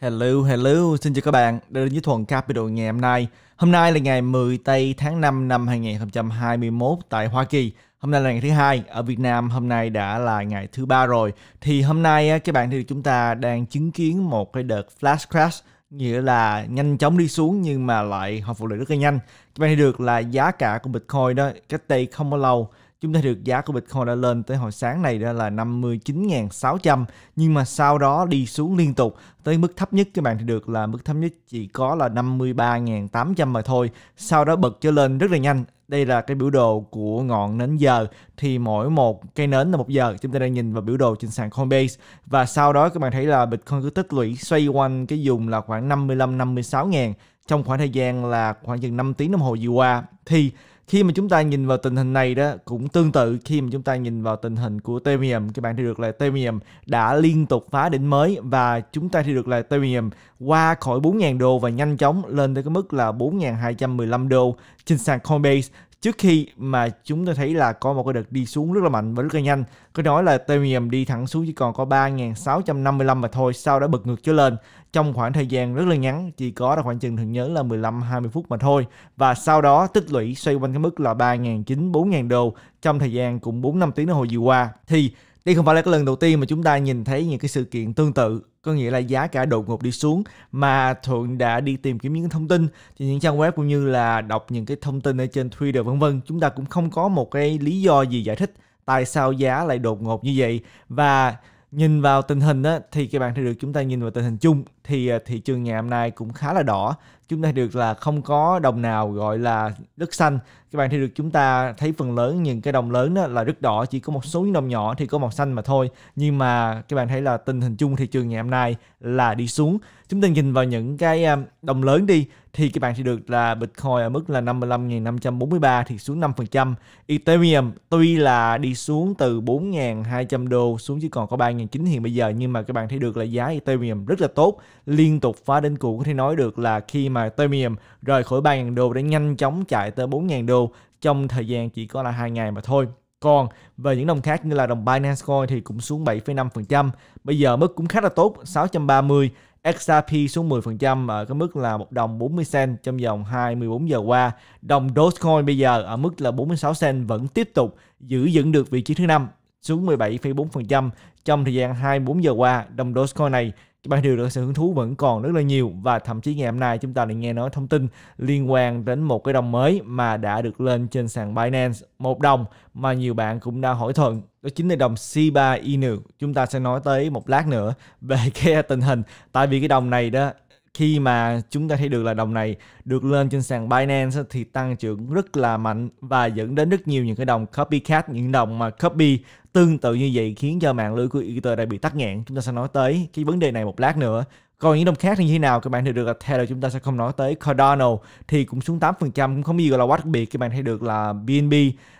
Hello, hello, xin chào các bạn, đây là Dưới Thuần Capital ngày hôm nay. Hôm nay là ngày 10 tây tháng 5 năm 2021 tại Hoa Kỳ. Hôm nay là ngày thứ hai, ở Việt Nam hôm nay đã là ngày thứ ba rồi. Thì hôm nay các bạn thì chúng ta đang chứng kiến một cái đợt flash crash nghĩa là nhanh chóng đi xuống nhưng mà lại hồi phục lại rất là nhanh. Các bạn thấy được là giá cả của Bitcoin đó cách đây không bao lâu chúng ta được giá của Bitcoin đã lên tới hồi sáng này đó là 59.600 nhưng mà sau đó đi xuống liên tục tới mức thấp nhất các bạn thì được là mức thấp nhất chỉ có là 53.800 mà thôi sau đó bật trở lên rất là nhanh đây là cái biểu đồ của ngọn nến giờ thì mỗi một cây nến là một giờ chúng ta đang nhìn vào biểu đồ trên sàn Coinbase và sau đó các bạn thấy là Bitcoin cứ tích lũy xoay quanh cái vùng là khoảng 55 56 ngàn trong khoảng thời gian là khoảng chừng 5 tiếng đồng hồ vừa qua thì khi mà chúng ta nhìn vào tình hình này đó cũng tương tự khi mà chúng ta nhìn vào tình hình của Temium các bạn thì được là Temium đã liên tục phá đỉnh mới và chúng ta thì được là Temium qua khỏi 4.000 đô và nhanh chóng lên tới cái mức là 4.215 đô trên sàn Coinbase trước khi mà chúng ta thấy là có một cái đợt đi xuống rất là mạnh và rất là nhanh có nói là Ethereum đi thẳng xuống chỉ còn có 3.655 mà thôi sau đó bật ngược trở lên trong khoảng thời gian rất là ngắn chỉ có là khoảng chừng thường nhớ là 15-20 phút mà thôi và sau đó tích lũy xoay quanh cái mức là 3.900 4.000 đô trong thời gian cũng 4-5 tiếng đồng hồi vừa qua thì đây không phải là cái lần đầu tiên mà chúng ta nhìn thấy những cái sự kiện tương tự có nghĩa là giá cả đột ngột đi xuống mà thuận đã đi tìm kiếm những thông tin trên những trang web cũng như là đọc những cái thông tin ở trên Twitter vân vân chúng ta cũng không có một cái lý do gì giải thích tại sao giá lại đột ngột như vậy và nhìn vào tình hình á, thì các bạn thấy được chúng ta nhìn vào tình hình chung thì ờ, thị trường ngày hôm nay cũng khá là đỏ chúng ta được là không có đồng nào gọi là đất xanh các bạn thấy được chúng ta thấy phần lớn những cái đồng lớn đó là đất đỏ chỉ có một số những đồng nhỏ thì có màu xanh mà thôi nhưng mà các bạn thấy là tình hình chung thị trường ngày hôm nay là đi xuống chúng ta nhìn vào những cái à, đồng lớn đi thì các bạn sẽ được là Bitcoin ở mức là 55.543 thì xuống 5%. Ethereum tuy là đi xuống từ 4.200 đô xuống chỉ còn có 3.900 hiện bây giờ nhưng mà các bạn thấy được là giá Ethereum rất là tốt, liên tục phá đỉnh cũ có thể nói được là khi mà mà Premium rời khỏi 3.000 đô để nhanh chóng chạy tới 4.000 đô trong thời gian chỉ có là 2 ngày mà thôi. Còn về những đồng khác như là đồng Binance Coin thì cũng xuống 7,5%. Bây giờ mức cũng khá là tốt, 630. XRP xuống 10% ở cái mức là 1 đồng 40 cent trong vòng 24 giờ qua. Đồng Dogecoin bây giờ ở mức là 46 cent vẫn tiếp tục giữ vững được vị trí thứ năm xuống 17,4% trong thời gian 24 giờ qua. Đồng Dogecoin này bài điều được sự hứng thú vẫn còn rất là nhiều và thậm chí ngày hôm nay chúng ta lại nghe nói thông tin liên quan đến một cái đồng mới mà đã được lên trên sàn Binance một đồng mà nhiều bạn cũng đã hỏi thuận đó chính là đồng Shiba Inu chúng ta sẽ nói tới một lát nữa về cái tình hình tại vì cái đồng này đó khi mà chúng ta thấy được là đồng này được lên trên sàn Binance thì tăng trưởng rất là mạnh và dẫn đến rất nhiều những cái đồng copycat, những đồng mà copy tương tự như vậy khiến cho mạng lưới của Ether đã bị tắt nghẽn. Chúng ta sẽ nói tới cái vấn đề này một lát nữa. Còn những đồng khác thì như thế nào các bạn thì được là theo chúng ta sẽ không nói tới Cardano thì cũng xuống 8% cũng không gì gọi là quá đặc biệt các bạn thấy được là BNB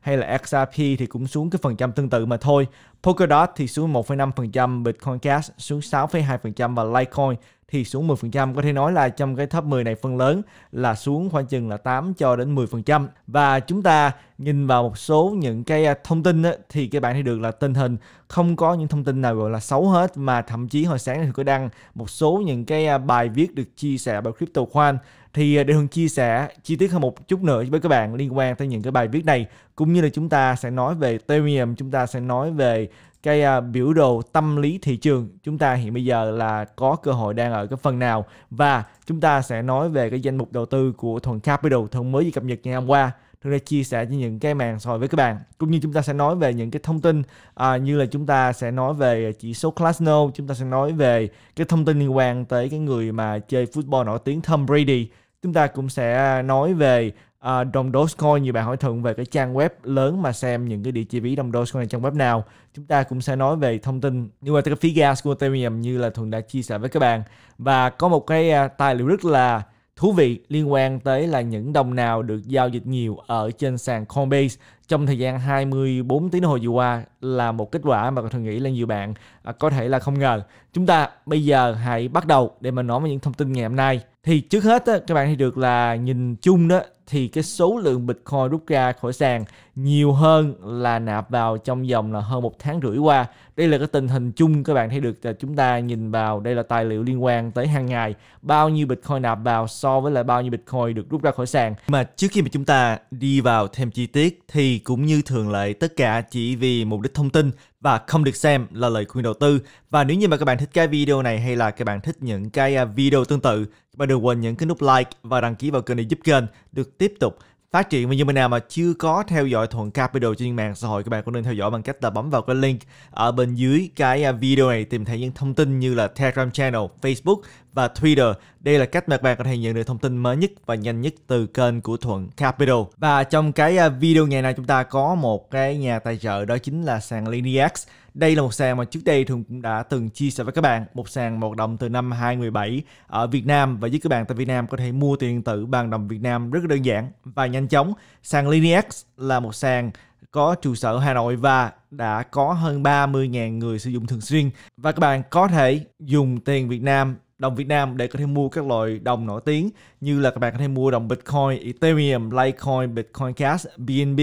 hay là XRP thì cũng xuống cái phần trăm tương tự mà thôi. Polkadot thì xuống 1,5%, Bitcoin Cash xuống 6,2% và Litecoin thì xuống 10%. Có thể nói là trong cái top 10 này phần lớn là xuống khoảng chừng là 8 cho đến 10%. Và chúng ta nhìn vào một số những cái à, thông tin á, thì các bạn thấy được là tình hình không có những thông tin nào gọi là xấu hết mà thậm chí hồi sáng thì có đăng một số những cái à, bài viết được chia sẻ bởi Crypto Khoan thì à, để Hường chia sẻ chi tiết hơn một chút nữa với các bạn liên quan tới những cái bài viết này cũng như là chúng ta sẽ nói về Ethereum, chúng ta sẽ nói về cái uh, biểu đồ tâm lý thị trường chúng ta hiện bây giờ là có cơ hội đang ở cái phần nào và chúng ta sẽ nói về cái danh mục đầu tư của Thuần Capital Thuần mới cập nhật ngày hôm qua Thuận đã chia sẻ với những cái màn soi với các bạn cũng như chúng ta sẽ nói về những cái thông tin à, như là chúng ta sẽ nói về chỉ số Klasno chúng ta sẽ nói về cái thông tin liên quan tới cái người mà chơi football nổi tiếng Tom Brady chúng ta cũng sẽ à, nói về à, đồng Dogecoin nhiều bạn hỏi thuận về cái trang web lớn mà xem những cái địa chỉ ví đồng Dogecoin này trong web nào chúng ta cũng sẽ nói về thông tin như là cái phí gas của Ethereum như là thuận đã chia sẻ với các bạn và có một cái à, tài liệu rất là thú vị liên quan tới là những đồng nào được giao dịch nhiều ở trên sàn Coinbase trong thời gian 24 tiếng đồng hồ vừa qua là một kết quả mà tôi nghĩ là nhiều bạn à, có thể là không ngờ. Chúng ta bây giờ hãy bắt đầu để mà nói về những thông tin ngày hôm nay. Thì trước hết các bạn thấy được là nhìn chung đó thì cái số lượng Bitcoin rút ra khỏi sàn nhiều hơn là nạp vào trong vòng là hơn một tháng rưỡi qua. Đây là cái tình hình chung các bạn thấy được là chúng ta nhìn vào đây là tài liệu liên quan tới hàng ngày bao nhiêu Bitcoin nạp vào so với lại bao nhiêu Bitcoin được rút ra khỏi sàn. Mà trước khi mà chúng ta đi vào thêm chi tiết thì cũng như thường lệ tất cả chỉ vì mục đích thông tin và không được xem là lời khuyên đầu tư. Và nếu như mà các bạn thích cái video này hay là các bạn thích những cái à, video tương tự, các bạn đừng quên nhấn cái nút like và đăng ký vào kênh để giúp kênh được tiếp tục phát triển và như bên nào mà chưa có theo dõi Thuận Capital trên mạng xã hội các bạn cũng nên theo dõi bằng cách là bấm vào cái link ở bên dưới cái à, video này tìm thấy những thông tin như là Telegram channel, Facebook và Twitter. Đây là cách mà các bạn có thể nhận được thông tin mới nhất và nhanh nhất từ kênh của Thuận Capital. Và trong cái à, video ngày nay chúng ta có một cái nhà tài trợ đó chính là sàn Lineax. Đây là một sàn mà trước đây Thuận cũng đã từng chia sẻ với các bạn, một sàn một đồng từ năm 2017 ở Việt Nam và giúp các bạn tại Việt Nam có thể mua tiền điện tử bằng đồng Việt Nam rất đơn giản và nhanh chóng. Sàn Lineax là một sàn có trụ sở Hà Nội và đã có hơn 30.000 người sử dụng thường xuyên và các bạn có thể dùng tiền Việt Nam đồng Việt Nam để có thể mua các loại đồng nổi tiếng như là các bạn có thể mua đồng Bitcoin, Ethereum, Litecoin, Bitcoin Cash, BNB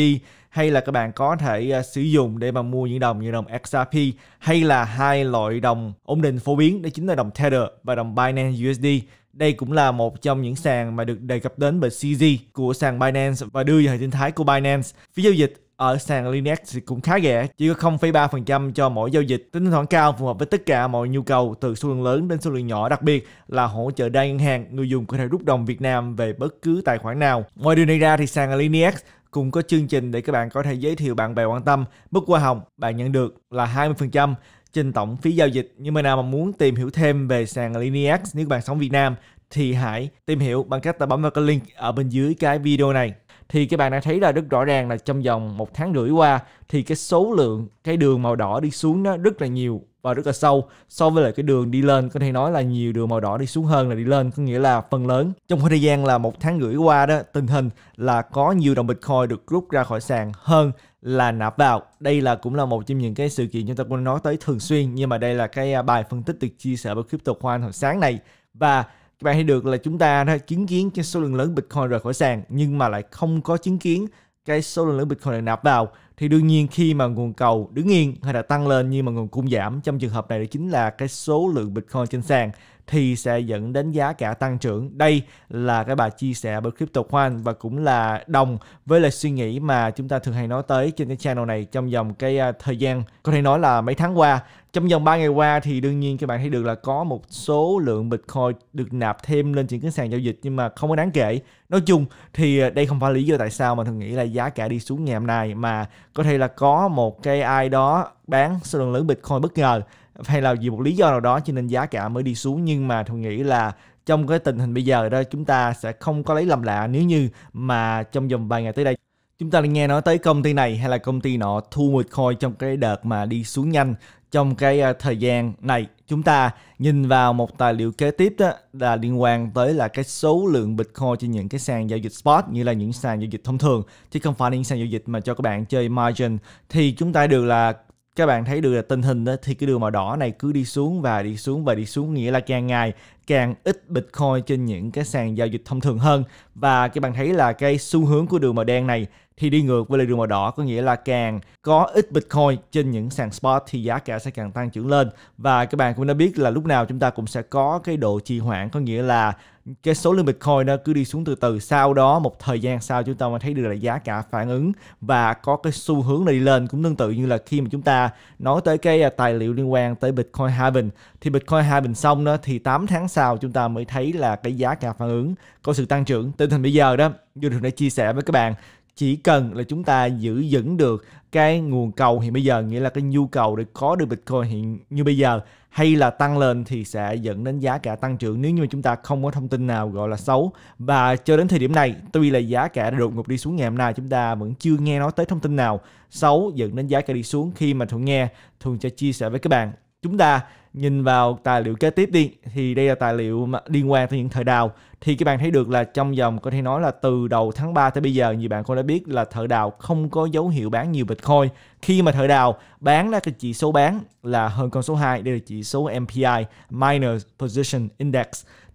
hay là các bạn có thể uh, sử dụng để mà mua những đồng như đồng XRP hay là hai loại đồng ổn định phổ biến đó chính là đồng Tether và đồng Binance USD. Đây cũng là một trong những sàn mà được đề cập đến bởi CZ của sàn Binance và đưa vào hệ sinh thái của Binance. Phí giao dịch ở sàn Linux thì cũng khá rẻ, chỉ có 0,3% cho mỗi giao dịch, tính toán cao phù hợp với tất cả mọi nhu cầu từ số lượng lớn đến số lượng nhỏ, đặc biệt là hỗ trợ đa ngân hàng, người dùng có thể rút đồng Việt Nam về bất cứ tài khoản nào. Ngoài điều này ra thì sàn Linux cũng có chương trình để các bạn có thể giới thiệu bạn bè quan tâm. Mức hoa hồng bạn nhận được là 20% trên tổng phí giao dịch. Nhưng mà nào mà muốn tìm hiểu thêm về sàn Linux nếu các bạn sống Việt Nam thì hãy tìm hiểu bằng cách ta bấm vào cái link ở bên dưới cái video này thì các bạn đã thấy là rất rõ ràng là trong vòng một tháng rưỡi qua thì cái số lượng cái đường màu đỏ đi xuống nó rất là nhiều và rất là sâu so với lại cái đường đi lên có thể nói là nhiều đường màu đỏ đi xuống hơn là đi lên có nghĩa là phần lớn trong khoảng thời gian là một tháng rưỡi qua đó tình hình là có nhiều đồng bitcoin được rút ra khỏi sàn hơn là nạp vào đây là cũng là một trong những cái sự kiện chúng ta cũng nói tới thường xuyên nhưng mà đây là cái à, bài phân tích được chia sẻ bởi crypto khoan hồi sáng này và bạn thấy được là chúng ta đã chứng kiến cái số lượng lớn Bitcoin rời khỏi sàn nhưng mà lại không có chứng kiến cái số lượng lớn Bitcoin được nạp vào thì đương nhiên khi mà nguồn cầu đứng yên hay là tăng lên nhưng mà nguồn cung giảm trong trường hợp này đó chính là cái số lượng Bitcoin trên sàn thì sẽ dẫn đến giá cả tăng trưởng. Đây là cái bài chia sẻ bởi Crypto Khoan và cũng là đồng với lời suy nghĩ mà chúng ta thường hay nói tới trên cái channel này trong vòng cái à, thời gian có thể nói là mấy tháng qua. Trong vòng 3 ngày qua thì đương nhiên các bạn thấy được là có một số lượng Bitcoin được nạp thêm lên trên cái sàn giao dịch nhưng mà không có đáng kể. Nói chung thì à, đây không phải lý do tại sao mà thường nghĩ là giá cả đi xuống ngày hôm nay mà có thể là có một cái ai đó bán số lượng lớn bitcoin bất ngờ hay là vì một lý do nào đó cho nên giá cả mới đi xuống nhưng mà tôi nghĩ là trong cái tình hình bây giờ đó chúng ta sẽ không có lấy làm lạ nếu như mà trong vòng vài ngày tới đây chúng ta nghe nói tới công ty này hay là công ty nọ thu bitcoin trong cái đợt mà đi xuống nhanh trong cái ờ, thời gian này chúng ta nhìn vào một tài liệu kế tiếp đó là liên quan tới là cái số lượng Bitcoin trên những cái sàn giao dịch spot như là những sàn giao dịch thông thường chứ không phải những sàn giao dịch mà cho các bạn chơi margin thì chúng ta được là các bạn thấy được là tình hình đó, thì cái đường màu đỏ này cứ đi xuống và đi xuống và đi xuống nghĩa là càng ngày càng ít Bitcoin trên những cái sàn giao dịch thông thường hơn và các bạn thấy là cái xu hướng của đường màu đen này thì đi ngược với lề đường màu đỏ có nghĩa là càng có ít Bitcoin trên những sàn spot thì giá cả sẽ càng tăng trưởng lên và các bạn cũng đã biết là lúc nào chúng ta cũng sẽ có cái độ trì hoãn có nghĩa là cái số lượng Bitcoin nó cứ đi xuống từ từ sau đó một thời gian sau chúng ta mới thấy được là giá cả phản ứng và có cái xu hướng này đi lên cũng tương tự như là khi mà chúng ta nói tới cái à, tài liệu liên quan tới Bitcoin halving thì Bitcoin halving xong đó thì 8 tháng sau chúng ta mới thấy là cái giá cả phản ứng có sự tăng trưởng tình hình bây giờ đó như được đã chia sẻ với các bạn chỉ cần là chúng ta giữ vững được cái nguồn cầu hiện bây giờ nghĩa là cái nhu cầu để có được Bitcoin hiện như bây giờ hay là tăng lên thì sẽ dẫn đến giá cả tăng trưởng nếu như chúng ta không có thông tin nào gọi là xấu và cho đến thời điểm này tuy là giá cả đã đột ngột đi xuống ngày hôm nay chúng ta vẫn chưa nghe nói tới thông tin nào xấu dẫn đến giá cả đi xuống khi mà thường nghe thường sẽ chia sẻ với các bạn chúng ta nhìn vào tài liệu kế tiếp đi thì đây là tài liệu mà liên quan tới những thời đào thì các bạn thấy được là trong dòng có thể nói là từ đầu tháng 3 tới bây giờ như bạn cũng đã biết là thợ đào không có dấu hiệu bán nhiều Bitcoin khi mà thợ đào bán ra cái chỉ số bán là hơn con số 2 đây là chỉ số MPI Miners Position Index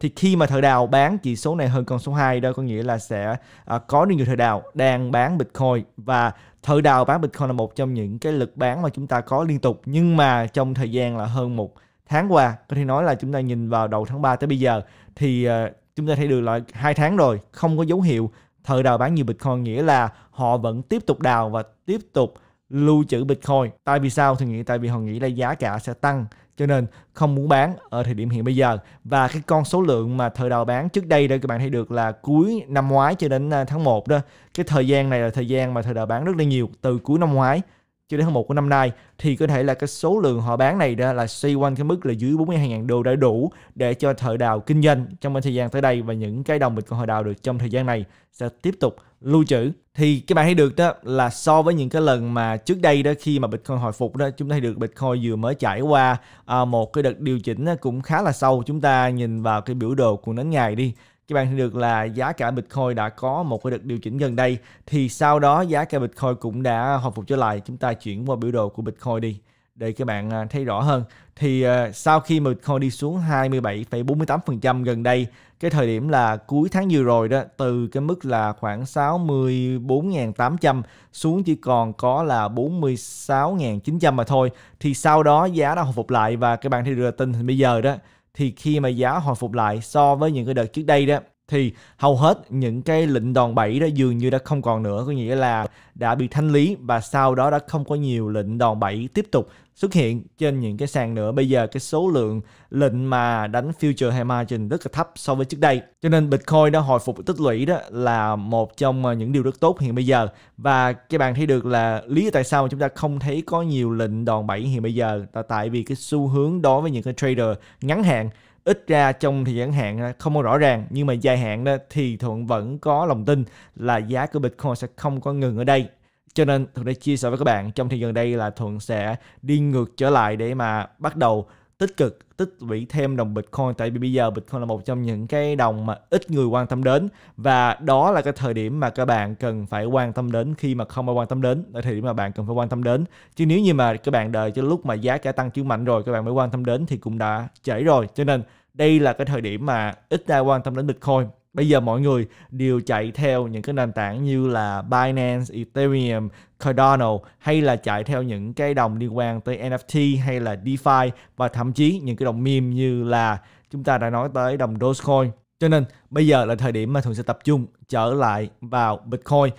thì khi mà thợ đào bán chỉ số này hơn con số 2 đó có nghĩa là sẽ à, có nhiều thợ đào đang bán Bitcoin và thợ đào bán Bitcoin là một trong những cái lực bán mà chúng ta có liên tục nhưng mà trong thời gian là hơn một tháng qua có thể nói là chúng ta nhìn vào đầu tháng 3 tới bây giờ thì ờ, chúng ta thấy được là hai tháng rồi không có dấu hiệu thợ đào bán nhiều Bitcoin nghĩa là họ vẫn tiếp tục đào và tiếp tục lưu trữ Bitcoin. Tại vì sao? Thì nghĩ tại vì họ nghĩ là giá cả sẽ tăng cho nên không muốn bán ở thời điểm hiện bây giờ và cái con số lượng mà thời đầu bán trước đây đây các bạn thấy được là cuối năm ngoái cho đến ờ, tháng 1 đó cái thời gian này là thời gian mà thời đầu bán rất là nhiều từ cuối năm ngoái chưa đến tháng 1 của năm nay thì có thể là cái số lượng họ bán này đó là xoay quanh cái mức là dưới 42.000 đô đã đủ để cho thợ đào kinh doanh trong thời gian tới đây và những cái đồng Bitcoin họ đào được trong thời gian này sẽ tiếp tục lưu trữ thì các bạn thấy được đó là so với những cái lần mà trước đây đó khi mà Bitcoin hồi phục đó chúng ta thấy được Bitcoin vừa mới trải qua à, một cái đợt điều chỉnh cũng khá là sâu chúng ta nhìn vào cái biểu đồ của nến ngày đi các bạn thấy được là giá cả Bitcoin đã có một cái đợt điều chỉnh gần đây thì sau đó giá cả Bitcoin cũng đã hồi phục trở lại chúng ta chuyển qua biểu đồ của Bitcoin đi để các bạn à, thấy rõ hơn thì à, sau khi mà Bitcoin đi xuống 27,48% gần đây cái thời điểm là cuối tháng vừa rồi đó từ cái mức là khoảng 64.800 xuống chỉ còn có là 46.900 mà thôi thì sau đó giá đã hồi phục lại và các bạn thấy được là tình hình bây giờ đó thì khi mà giá hồi phục lại so với những cái đợt trước đây đó thì hầu hết những cái lệnh đòn bẩy đó dường như đã không còn nữa có nghĩa là đã bị thanh lý và sau đó đã không có nhiều lệnh đòn bẩy tiếp tục xuất hiện trên những cái sàn nữa bây giờ cái số lượng lệnh mà đánh future hay margin rất là thấp so với trước đây cho nên bitcoin đã hồi phục tích lũy đó là một trong ờ, những điều rất tốt hiện bây giờ và các bạn thấy được là lý tại sao mà chúng ta không thấy có nhiều lệnh đòn bẩy hiện bây giờ là tại vì cái xu hướng đối với những cái trader ngắn hạn ít ra trong thì ngắn hạn không có rõ ràng nhưng mà dài hạn đó thì thuận vẫn có lòng tin là giá của bitcoin sẽ không có ngừng ở đây cho nên thuận đã chia sẻ với các bạn trong thời gian đây là thuận sẽ đi ngược trở lại để mà bắt đầu tích cực tích lũy thêm đồng Bitcoin tại vì bây giờ Bitcoin là một trong những cái đồng mà ít người quan tâm đến và đó là cái thời điểm mà các bạn cần phải quan tâm đến khi mà không ai quan tâm đến là thời điểm mà bạn cần phải quan tâm đến chứ nếu như mà các bạn đợi cho lúc mà giá cả tăng trưởng mạnh rồi các bạn mới quan tâm đến thì cũng đã trễ rồi cho nên đây là cái thời điểm mà ít ai quan tâm đến Bitcoin bây giờ mọi người đều chạy theo những cái nền tảng như là Binance, Ethereum, Cardano hay là chạy theo những cái đồng liên quan tới NFT hay là DeFi và thậm chí những cái đồng meme như là chúng ta đã nói tới đồng Dogecoin. Cho nên bây giờ là thời điểm mà thường sẽ tập trung trở lại vào Bitcoin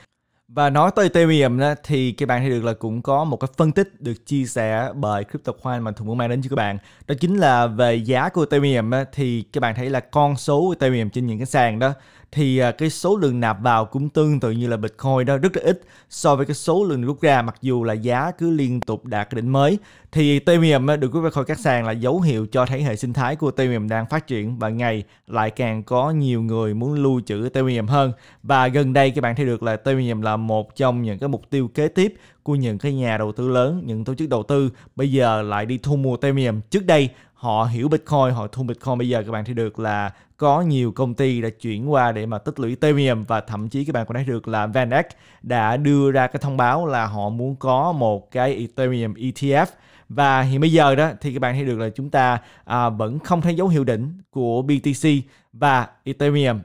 và nói tới Ethereum đó, thì các bạn thấy được là cũng có một cái phân tích được chia sẻ bởi CryptoCoin mà Thùng muốn mang đến cho các bạn. Đó chính là về giá của Ethereum đó, thì các bạn thấy là con số của Ethereum trên những cái sàn đó thì à, cái số lượng nạp vào cũng tương tự như là Bitcoin đó rất là ít so với cái số lượng rút ra mặc dù là giá cứ liên tục đạt đỉnh mới thì Ethereum được rút ra khỏi các sàn là dấu hiệu cho thấy hệ sinh thái của Ethereum đang phát triển và ngày lại càng có nhiều người muốn lưu trữ Ethereum hơn và gần đây các bạn thấy được là Ethereum là một trong những cái mục tiêu kế tiếp của những cái nhà đầu tư lớn, những tổ chức đầu tư bây giờ lại đi thu mua Ethereum. Trước đây họ hiểu Bitcoin, họ thu Bitcoin bây giờ các bạn thấy được là có nhiều công ty đã chuyển qua để mà tích lũy Ethereum và thậm chí các bạn còn thấy được là VanEck đã đưa ra cái thông báo là họ muốn có một cái Ethereum ETF và hiện bây giờ đó thì các bạn thấy được là chúng ta à, vẫn không thấy dấu hiệu đỉnh của BTC và Ethereum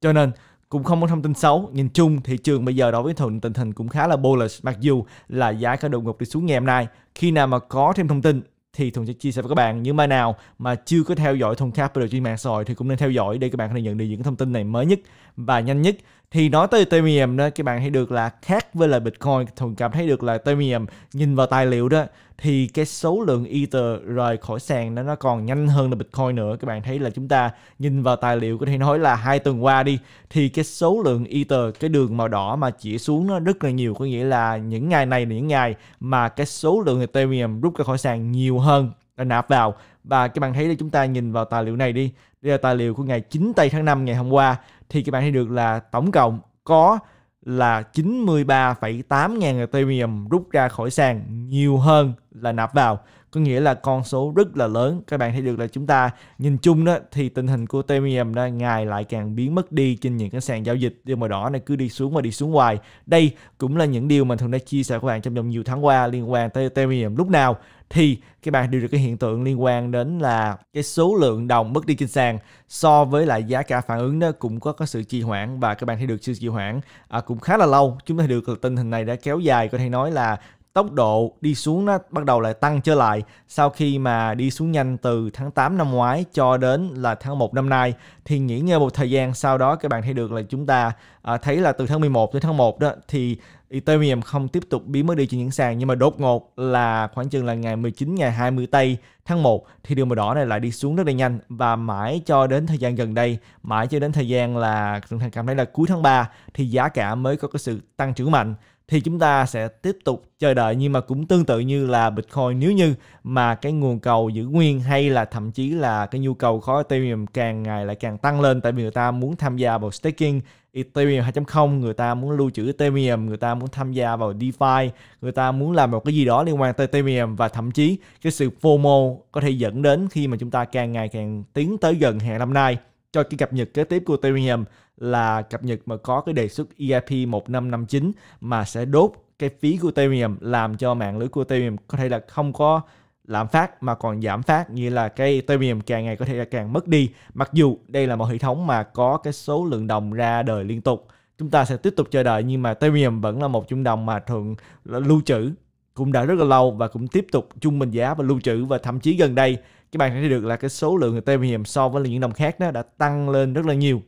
cho nên cũng không có thông tin xấu nhìn chung thị trường bây giờ đối với thuận tình hình cũng khá là bullish mặc dù là giá cả đột ngột đi xuống ngày hôm nay khi nào mà có thêm thông tin thì Thuận sẽ chia sẻ với các bạn những bài nào mà chưa có theo dõi Thuận Capital trên mạng xã hội thì cũng nên theo dõi để các bạn có thể nhận được những thông tin này mới nhất và nhanh nhất thì nói tới Ethereum đó các bạn thấy được là khác với là Bitcoin thường cảm thấy được là Ethereum nhìn vào tài liệu đó thì cái số lượng Ether rời khỏi sàn nó nó còn nhanh hơn là Bitcoin nữa các bạn thấy là chúng ta nhìn vào tài liệu có thể nói là hai tuần qua đi thì cái số lượng Ether cái đường màu đỏ mà chỉ xuống nó rất là nhiều có nghĩa là những ngày này là những ngày mà cái số lượng Ethereum rút ra khỏi sàn nhiều hơn là nạp vào và các bạn thấy là chúng ta nhìn vào tài liệu này đi đây là tài liệu của ngày 9 tây tháng 5 ngày hôm qua thì các bạn thấy được là tổng cộng có là 93,8 ngàn Ethereum rút ra khỏi sàn nhiều hơn là nạp vào có nghĩa là con số rất là lớn các bạn thấy được là chúng ta nhìn chung đó thì tình hình của Ethereum đó ngày lại càng biến mất đi trên những cái sàn giao dịch điều màu đỏ này cứ đi xuống và đi xuống hoài đây cũng là những điều mà thường đã chia sẻ với các bạn trong vòng nhiều tháng qua liên quan tới Ethereum lúc nào thì các bạn đều được cái hiện tượng liên quan đến là cái số lượng đồng mất đi trên sàn so với lại giá cả phản ứng đó cũng có có sự trì hoãn và các bạn thấy được sự trì hoãn à, cũng khá là lâu chúng ta được tình hình này đã kéo dài có thể nói là tốc độ đi xuống nó bắt đầu lại tăng trở lại sau khi mà đi xuống nhanh từ tháng 8 năm ngoái cho đến là tháng 1 năm nay thì nghỉ ngơi một thời gian sau đó các bạn thấy được là chúng ta à, thấy là từ tháng 11 tới tháng 1 đó thì Ethereum không tiếp tục biến mất đi trên những sàn nhưng mà đột ngột là khoảng chừng là ngày 19 ngày 20 tây tháng 1 thì đường màu đỏ này lại đi xuống rất là nhanh và mãi cho đến thời gian gần đây mãi cho đến thời gian là chúng ta cảm thấy là cuối tháng 3 thì giá cả mới có cái sự tăng trưởng mạnh thì chúng ta sẽ tiếp tục chờ đợi nhưng mà cũng tương tự như là Bitcoin nếu như mà cái nguồn cầu giữ nguyên hay là thậm chí là cái nhu cầu khó Ethereum càng ngày lại càng tăng lên tại vì người ta muốn tham gia vào staking Ethereum 2.0, người ta muốn lưu trữ Ethereum, người ta muốn tham gia vào DeFi, người ta muốn làm một cái gì đó liên quan tới Ethereum và thậm chí cái sự FOMO có thể dẫn đến khi mà chúng ta càng ngày càng tiến tới gần hè năm nay cho cái cập nhật kế tiếp của Ethereum là cập nhật mà có cái đề xuất EIP 1559 mà sẽ đốt cái phí của Ethereum làm cho mạng lưới của Ethereum có thể là không có lạm phát mà còn giảm phát như là cái Ethereum càng ngày có thể là càng mất đi. Mặc dù đây là một hệ thống mà có cái số lượng đồng ra đời liên tục, chúng ta sẽ tiếp tục chờ đợi nhưng mà Ethereum vẫn là một trung đồng mà thường lưu trữ cũng đã rất là lâu và cũng tiếp tục trung bình giá và lưu trữ và thậm chí gần đây các bạn có thể được là cái số lượng Ethereum so với những đồng khác đó đã tăng lên rất là nhiều